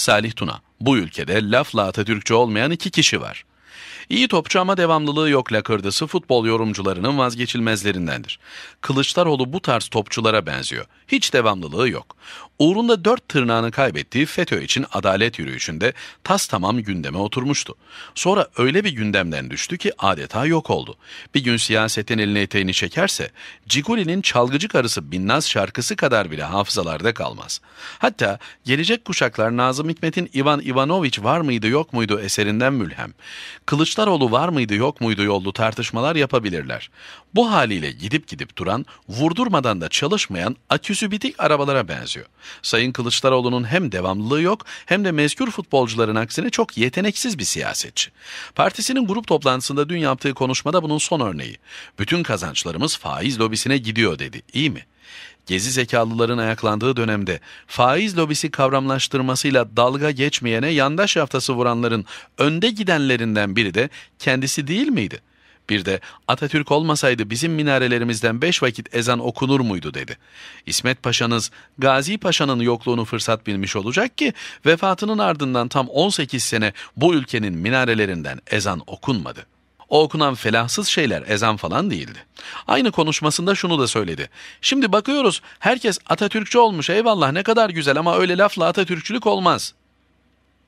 Salih Tuna. Bu ülkede lafla Atatürkçü olmayan iki kişi var. İyi topçu ama devamlılığı yok lakırdısı futbol yorumcularının vazgeçilmezlerindendir. Kılıçdaroğlu bu tarz topçulara benziyor. Hiç devamlılığı yok. Uğrunda dört tırnağını kaybettiği FETÖ için adalet yürüyüşünde tas tamam gündeme oturmuştu. Sonra öyle bir gündemden düştü ki adeta yok oldu. Bir gün siyasetin eline eteğini çekerse Ciguli'nin çalgıcı karısı Binnaz şarkısı kadar bile hafızalarda kalmaz. Hatta gelecek kuşaklar Nazım Hikmet'in İvan İvanoviç var mıydı yok muydu eserinden mülhem. Kılıçdaroğlu var mıydı yok muydu yollu tartışmalar yapabilirler. Bu haliyle gidip gidip duran, vurdurmadan da çalışmayan aküsü bitik arabalara benziyor. Sayın Kılıçdaroğlu'nun hem devamlılığı yok hem de mezkur futbolcuların aksine çok yeteneksiz bir siyasetçi. Partisinin grup toplantısında dün yaptığı konuşmada bunun son örneği. Bütün kazançlarımız faiz lobisine gidiyor dedi. İyi mi? Gezi zekalıların ayaklandığı dönemde faiz lobisi kavramlaştırmasıyla dalga geçmeyene yandaş haftası vuranların önde gidenlerinden biri de kendisi değil miydi? Bir de Atatürk olmasaydı bizim minarelerimizden beş vakit ezan okunur muydu dedi. İsmet Paşa'nız Gazi Paşa'nın yokluğunu fırsat bilmiş olacak ki vefatının ardından tam 18 sene bu ülkenin minarelerinden ezan okunmadı.'' O okunan felahsız şeyler ezan falan değildi. Aynı konuşmasında şunu da söyledi. Şimdi bakıyoruz herkes Atatürkçü olmuş eyvallah ne kadar güzel ama öyle lafla Atatürkçülük olmaz.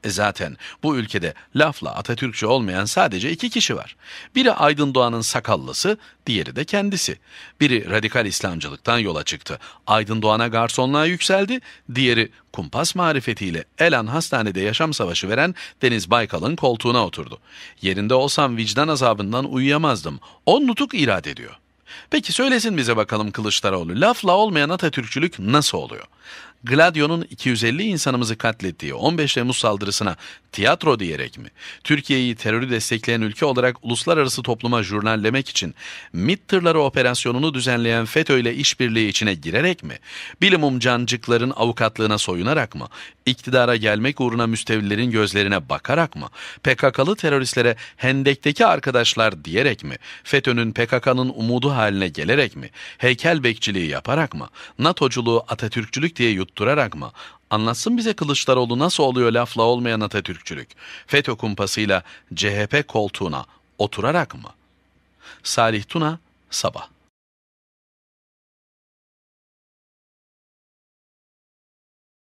E zaten bu ülkede lafla Atatürkçü olmayan sadece iki kişi var. Biri Aydın Doğan'ın sakallısı, diğeri de kendisi. Biri radikal İslamcılıktan yola çıktı. Aydın Doğan'a garsonluğa yükseldi, diğeri kumpas marifetiyle Elan Hastane'de yaşam savaşı veren Deniz Baykal'ın koltuğuna oturdu. Yerinde olsam vicdan azabından uyuyamazdım. On nutuk irade ediyor. Peki söylesin bize bakalım Kılıçdaroğlu lafla olmayan Atatürkçülük nasıl oluyor? Gladio'nun 250 insanımızı katlettiği 15 Temmuz saldırısına tiyatro diyerek mi? Türkiye'yi terörü destekleyen ülke olarak uluslararası topluma jurnallemek için MİT tırları operasyonunu düzenleyen FETÖ ile işbirliği içine girerek mi? Bilimum cancıkların avukatlığına soyunarak mı? İktidara gelmek uğruna müstevillerin gözlerine bakarak mı? PKK'lı teröristlere hendekteki arkadaşlar diyerek mi? FETÖ'nün PKK'nın umudu haline gelerek mi? Heykel bekçiliği yaparak mı? NATO'culuğu Atatürkçülük diye yutulmaktadır yutturarak mı? Anlatsın bize Kılıçdaroğlu nasıl oluyor lafla olmayan Atatürkçülük? FETÖ kumpasıyla CHP koltuğuna oturarak mı? Salih Tuna, Sabah